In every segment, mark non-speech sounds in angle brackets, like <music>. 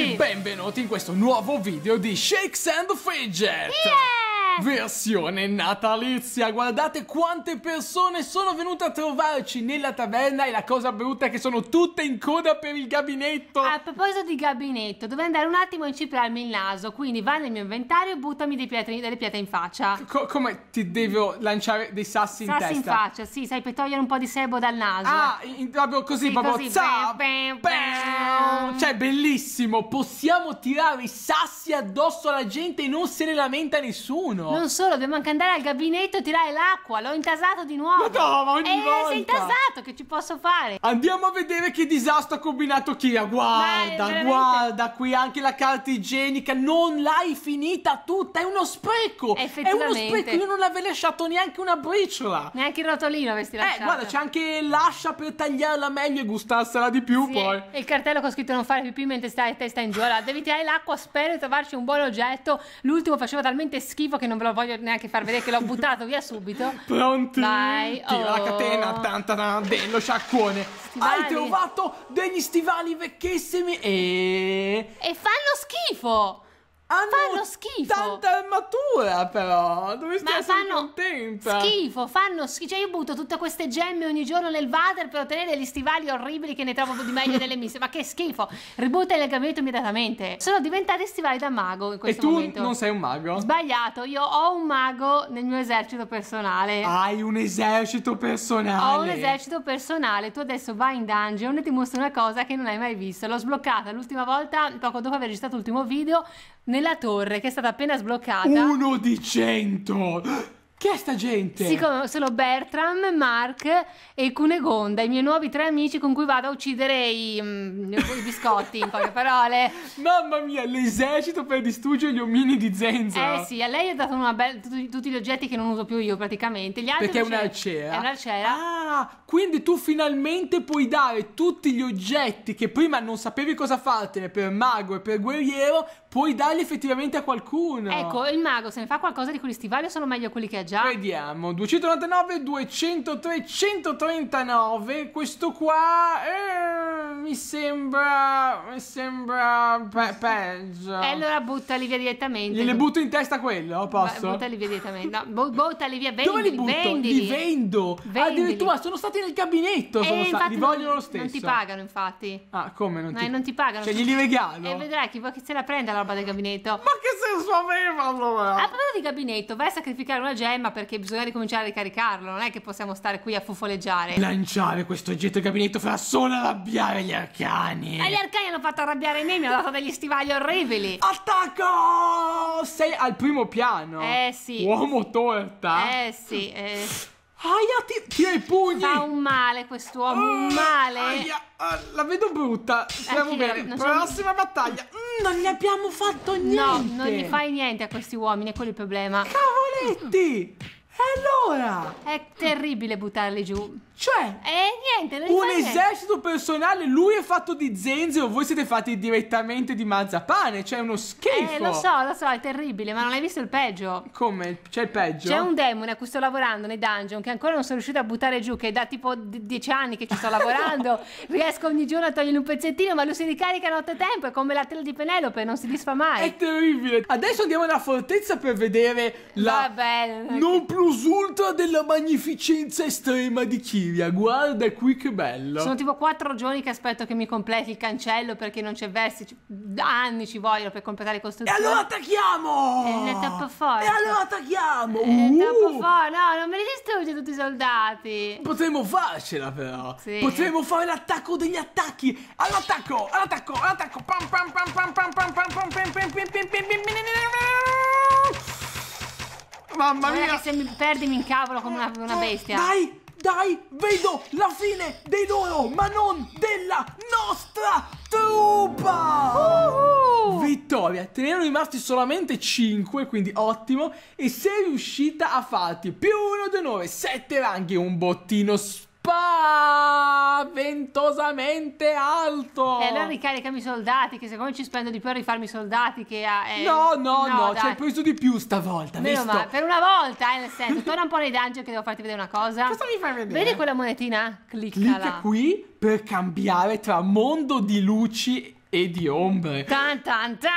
amici, benvenuti in questo nuovo video di Shakes and Fidget! Yeah! Versione natalizia, guardate quante persone sono venute a trovarci nella taverna e la cosa brutta è che sono tutte in coda per il gabinetto. A proposito di gabinetto, dovrei andare un attimo a inciprarmi il naso, quindi vai nel mio inventario e buttami pietri, delle pietre in faccia. Co come ti devo lanciare dei sassi, sassi in testa? Sassi in faccia, sì, sai, per togliere un po' di sebo dal naso. Ah, in, proprio così, sì, proprio così. bam, bam, bam. Cioè, bellissimo, possiamo tirare i sassi addosso alla gente e non se ne lamenta nessuno piano. Non solo, dobbiamo anche andare al gabinetto e tirare l'acqua. L'ho intasato di nuovo. Ma no, ma ogni eh, volta. sei intasato certo che ci posso fare. Andiamo a vedere che disastro ha combinato Kia. Guarda, Vai, guarda qui anche la carta igienica. Non l'hai finita tutta. È uno spreco. È uno spreco. Io non avevo lasciato neanche una briciola. Neanche il rotolino avessi eh, lasciato. Eh, guarda, c'è anche l'ascia per tagliarla meglio e gustarsela di più sì, poi. E il cartello che ho scritto non fare pipì mentre stai testa in giù. Allora, devi tirare l'acqua. Spero di trovarci un buon oggetto. L'ultimo faceva talmente schifo che non ve lo voglio neanche far vedere che l'ho buttato via subito. <laughs> Pronti? Vai. Tira oh. la catena. Oh. Tan, tan, tan bello sciacquone. Stivali. Hai trovato degli stivali vecchissimi e... E fanno schifo fanno schifo. Tanta armatura, però. Dove stai Ma fanno contenta. schifo, fanno schifo. Cioè, io butto tutte queste gemme ogni giorno nel water per ottenere degli stivali orribili che ne trovo di meglio delle miste. Ma che schifo! Ributta il legamento immediatamente. Sono diventati stivali da mago in questo momento. E tu momento. non sei un mago? Sbagliato, io ho un mago nel mio esercito personale. Hai un esercito personale? Ho un esercito personale. Tu adesso vai in dungeon e ti mostro una cosa che non hai mai visto. L'ho sbloccata l'ultima volta, poco dopo aver registrato l'ultimo video. Nel nella torre che è stata appena sbloccata. Uno di cento! Che è sta gente? Sì, sono Bertram, Mark e Cunegonda, i miei nuovi tre amici con cui vado a uccidere i, mm, i biscotti, in poche parole. <laughs> Mamma mia, l'esercito per distruggere gli omini di Zenza. Eh sì, a lei è dato una tutti, tutti, gli oggetti che non uso più io praticamente. Gli altri Perché è un'arcera. È un'arcera. Ah, quindi tu finalmente puoi dare tutti gli oggetti che prima non sapevi cosa fartene per mago e per guerriero, puoi darli effettivamente a qualcuno. Ecco, il mago se ne fa qualcosa di quegli stivali o sono meglio quelli che ha già? Vediamo, 299, 203, 139, questo qua eh, mi sembra, mi sembra pe peggio. E allora buttali via direttamente. Gliele butto in testa quello, posso? B buttali via direttamente, no, buttali via, vendi, Dove li butto? Vendili. Li vendo. Vendili. Addirittura sono stati nel gabinetto, sono eh, stati, li vogliono non, lo stesso. Non ti pagano infatti. Ah, come non, no, ti... non ti... pagano? Cioè glieli regalo. E eh, vedrai chi, vuoi che se la prende la roba del gabinetto. Ma che senso aveva allora? A proposito di gabinetto, vai a sacrificare una gemma perché bisogna ricominciare a ricaricarlo. Non è che possiamo stare qui a fufoleggiare. Lanciare questo oggetto del gabinetto farà solo arrabbiare gli arcani. E gli arcani hanno fatto arrabbiare me, mi hanno dato degli stivali orribili. Attacco! Sei al primo piano. Eh sì. Uomo torta. Eh sì. Eh. Aia, ti, tira i pugni! Fa un male quest'uomo, uh, un ah, male! Aia, uh, la vedo brutta. Eh, Stiamo bene. Prossima battaglia. Non gli abbiamo fatto niente! No, non gli fai niente a questi uomini, è quello il problema. Cavoletti! E allora? È terribile buttarli giù. Cioè, eh, niente, un esercito niente. personale, lui è fatto di zenzero, voi siete fatti direttamente di mazzapane, cioè uno schifo. Eh, lo so, lo so, è terribile, ma non hai visto il peggio? Come? C'è il peggio? C'è un demone a cui sto lavorando nei dungeon che ancora non sono riuscito a buttare giù, che da tipo dieci anni che ci sto lavorando, no. <laughs> riesco ogni giorno a togliergli un pezzettino, ma lui si ricarica notte tempo, è come la tela di Penelope, non si disfa mai. È terribile. Adesso andiamo alla fortezza per vedere la... Vabbè. Non più Ultra della magnificenza estrema di Kiria. Guarda qui che bello. Sono tipo quattro giorni che aspetto che mi completi il cancello perché non c'è versi. Anni ci vogliono per completare questo. E allora attacchiamo! È troppo forte. E allora attacchiamo! È uh! troppo forte. No, non me li distrugge tutti i soldati. Potremmo farcela però. Sì. Potremmo fare l'attacco degli attacchi. All'attacco, all'attacco, all'attacco. Pam pam pam pam pam pam pam pam pam pam pam pam pam pam pam pam pam mamma mia! Guarda se mi perdi mi incavolo come una, una eh, bestia. Dai, dai, vedo la fine dei loro, ma non della nostra truppa! Uh -huh. Vittoria, te ne erano rimasti solamente 5, quindi ottimo, e sei riuscita a farti più uno di d'onore, 7 ranghi, e un bottino spazio spaventosamente alto. E eh, allora ricaricami i soldati, che secondo me ci spendo di più a rifarmi i soldati che a... Eh, no, no, no, no ci hai preso di più stavolta, Meno visto? Male. Per una volta, eh, nel senso, torna un po' nei dungeon che devo farti vedere una cosa. Cosa mi fai vedere? Vedi quella monetina? Cliccala. Clicca qui per cambiare tra mondo di luci e di ombre. Tan tan tan!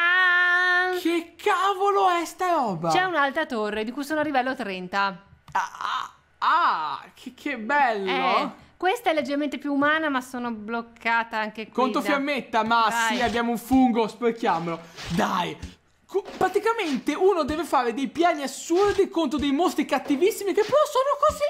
Che cavolo è sta roba? C'è un'altra torre di cui sono a livello 30. Ah, ah, ah che, che bello! Eh. Questa è leggermente più umana, ma sono bloccata anche qui. Conto da... fiammetta, ma Dai. sì, abbiamo un fungo, specchiamolo. Dai, praticamente uno deve fare dei piani assurdi contro dei mostri cattivissimi che però sono così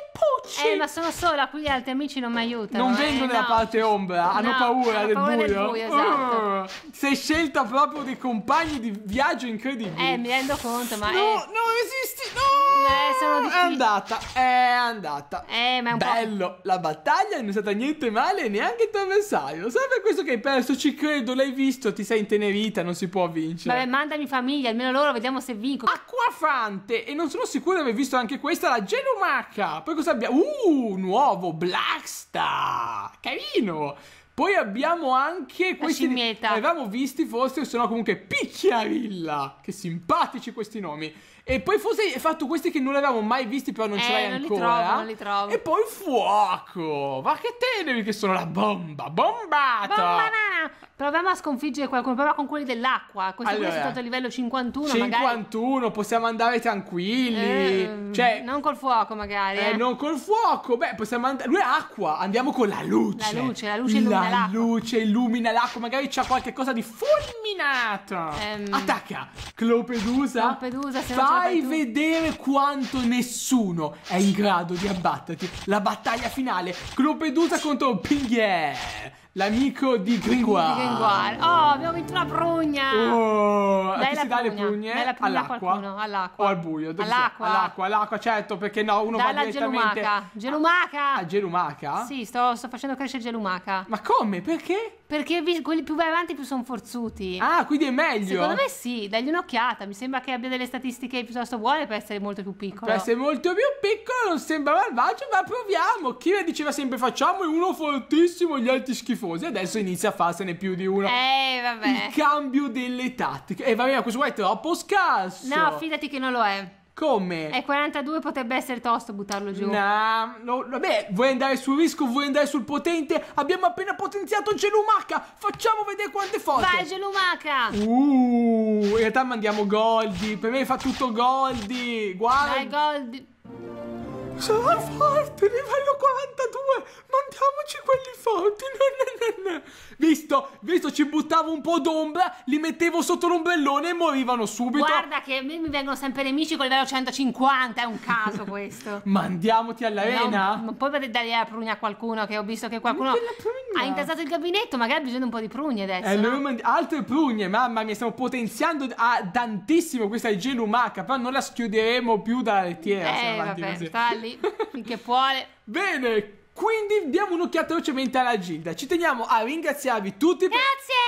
pucci. Eh, ma sono sola, qui gli altri amici non mi aiutano. Non eh. vengono eh, nella no. parte ombra, hanno no, paura, del, paura buio. del buio. Oh, esatto. Uh, sei scelta proprio dei compagni di viaggio incredibili. Eh, mi rendo conto, ma No, eh. non esisti. No! eh, sono È andata, è andata. Eh, ma è un Bello, po'... la battaglia non è stata niente male neanche il tuo avversario. Sai per questo che hai perso, ci credo, l'hai visto, ti sei intenerita, non si può vincere. Vabbè, mandami famiglia, almeno loro vediamo se vinco. Acquafante, e non sono sicuro di aver visto anche questa, la Gelumaca. Poi cosa abbiamo? Uh, nuovo, Blackstar, carino. Poi abbiamo anche questi. La scimmietta. Avevamo visti forse, o se no comunque Picchiarilla. Che simpatici questi nomi. E poi forse hai fatto questi che non avevamo mai visti, però non eh, ce l'hai non ancora. Li trovo, non li trovo. E poi fuoco. Ma che tenevi che sono la bomba! Bombata! Bombanana! Proviamo a sconfiggere qualcuno. Proviamo con quelli dell'acqua. Questo allora, è stato a livello 51. 51, magari... possiamo andare tranquilli. Eh, cioè, non col fuoco, magari. Eh, eh. non col fuoco. Beh, possiamo andare. Lui è acqua. Andiamo con la luce. La luce, la luce illumina la l'acqua. luce illumina l'acqua. Magari c'ha qualcosa di fulminato. Ehm... Attacca. Clopedusa. Clopedusa, se fa... Fai vedere quanto nessuno è in grado di abbatterti. La battaglia finale, Clopedusa contro Pinguier. L'amico di Gringoire. Gringoire. Oh, abbiamo vinto una prugna. Oh, dai si dà le prugne all'acqua. all'acqua. O al buio. All'acqua. all'acqua. All'acqua, certo, perché no, uno Dalla va direttamente... Gelumaca. Gelumaca. A gelumaca? Sì, sto, sto facendo crescere gelumaca. Ma come? Perché? Perché quelli più vai avanti più sono forzuti. Ah, quindi è meglio. Secondo me sì, dagli un'occhiata. Mi sembra che abbia delle statistiche piuttosto buone per essere molto più piccolo. Per essere molto più piccolo non sembra malvagio, ma proviamo. Kira diceva sempre facciamo uno fortissimo, gli altri schifosi schifosi, adesso inizia a farsene più di uno. Eh, vabbè. Il cambio delle tattiche. E eh, vabbè, questo qua è troppo scarso. No, fidati che non lo è. Come? E 42 potrebbe essere tosto buttarlo giù. Nah, no, vabbè, vuoi andare sul risco, vuoi andare sul potente? Abbiamo appena potenziato Gelumaca! Facciamo vedere quante forze! Vai Gelumaca! Uh, in realtà mandiamo Goldi, per me fa tutto Goldi! Guarda! Dai Goldi! Sono forte, livello 42! Mandiamoci quelli forti! No, no, no, visto, visto, ci buttavo un po' d'ombra, li mettevo sotto l'ombrellone e morivano subito. Guarda che a me mi vengono sempre nemici con il livello 150, è un caso <laughs> questo. Mandiamoti all'arena? No, poi per dare la prugna a qualcuno, che ho visto che qualcuno ha intasato il gabinetto, magari ha bisogno un po' di prugne adesso. Eh, no? mand- altre prugne, mamma mia, stiamo potenziando a tantissimo questa igiene umacca, però non la schiuderemo più dalla lettiera. Eh, vabbè, sta lì lì, finché può. Bene, quindi diamo un'occhiata velocemente alla Gilda. Ci teniamo a ringraziarvi tutti per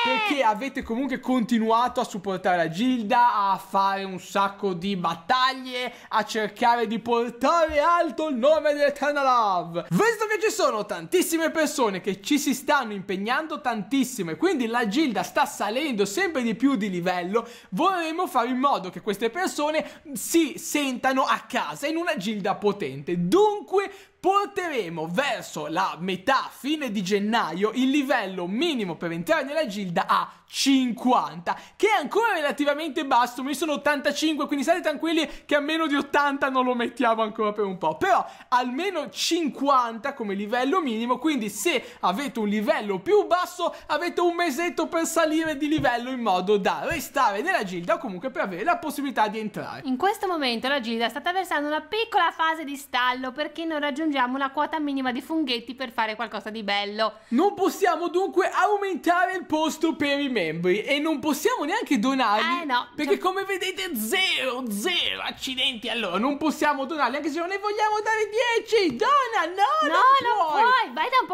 perché avete comunque continuato a supportare la Gilda, a fare un sacco di battaglie, a cercare di portare alto il nome dell'Eterna Love. Visto che ci sono tantissime persone che ci si stanno impegnando tantissimo e quindi la Gilda sta salendo sempre di più di livello, vorremmo fare in modo che queste persone si sentano a casa in una Gilda potente. Dunque porteremo verso la metà, fine di gennaio, il livello minimo per entrare nella gilda a 50, che è ancora relativamente basso, mi sono 85, quindi state tranquilli che a meno di 80 non lo mettiamo ancora per un po', però almeno 50 come livello minimo, quindi se avete un livello più basso avete un mesetto per salire di livello in modo da restare nella gilda o comunque per avere la possibilità di entrare. In questo momento la gilda sta attraversando una piccola fase di stallo perché non raggiunge raggiungiamo la quota minima di funghetti per fare qualcosa di bello. Non possiamo dunque aumentare il posto per i membri e non possiamo neanche donarli. Eh no. Perché cioè... come vedete zero, zero, accidenti allora, non possiamo donarli anche se non ne vogliamo dare 10. Dona, no, no, no,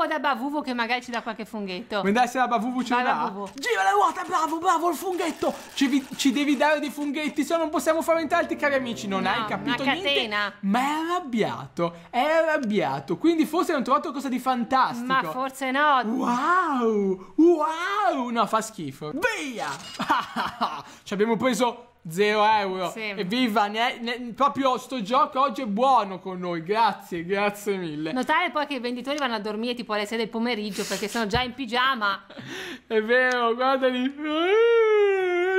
o da Bavuvu che magari ci dà qualche funghetto? Vuoi da Bavuvu ce la Gira le ruote, bravo, bravo, il funghetto! Ci, vi, ci, devi dare dei funghetti, se no non possiamo fare cari amici. Non no, hai capito una catena. niente. Ma è arrabbiato, è arrabbiato. Quindi forse hanno trovato qualcosa di fantastico. Ma forse no. Wow, wow, no, fa schifo. Via! <laughs> ci abbiamo preso 0 euro. Sì. Evviva, ne, ne, proprio sto gioco oggi è buono con noi. Grazie, grazie mille. Notare poi che i venditori vanno a dormire tipo alle 6 del pomeriggio perché sono già in pigiama. <laughs> è vero, guardali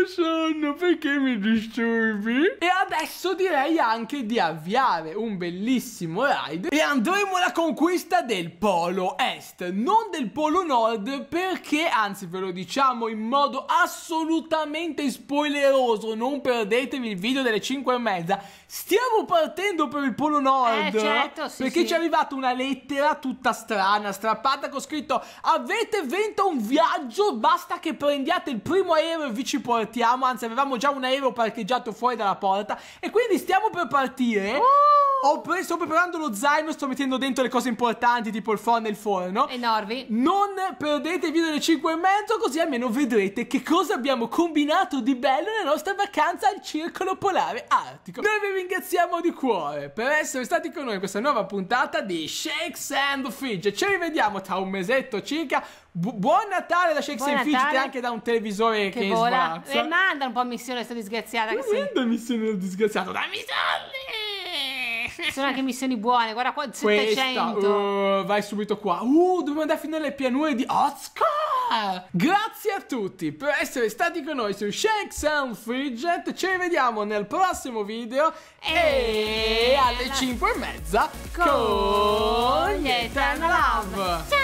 sonno, perché mi disturbi? E adesso direi anche di avviare un bellissimo ride e andremo alla conquista del polo est, non del polo nord, perché, anzi ve lo diciamo in modo assolutamente spoileroso, non perdetevi il video delle 5 e mezza, stiamo partendo per il polo nord. Eh, certo, sì, Perché sì. ci è arrivata una lettera tutta strana, strappata, con scritto avete vinto un viaggio, basta che prendiate il primo aereo e vi ci portate partiamo, anzi avevamo già un aereo parcheggiato fuori dalla porta e quindi stiamo per partire. Oh! Ho preso, sto preparando lo zaino, sto mettendo dentro le cose importanti tipo il forno e il forno. E Norvi. Non perdete il video delle 5 e mezzo così almeno vedrete che cosa abbiamo combinato di bello nella nostra vacanza al Circolo Polare Artico. Noi vi ringraziamo di cuore per essere stati con noi in questa nuova puntata di Shakes and Fridge. Ci rivediamo tra un mesetto circa Bu- buon Natale da Shakespeare Buon in anche da un televisore che, che vola. svazza. E eh, manda un po' a missione sta disgraziata che Ma sei. guarda missione del disgraziato, dammi i soldi! sono anche missioni buone, guarda qua, 700. uh, vai subito qua. Uh, dobbiamo andare fino alle pianure di Oscar! Grazie a tutti per essere stati con noi su Shake Sound Fidget. Ci vediamo nel prossimo video e, E alla- alle 5 e mezza con gli Eternal Love. Ciao!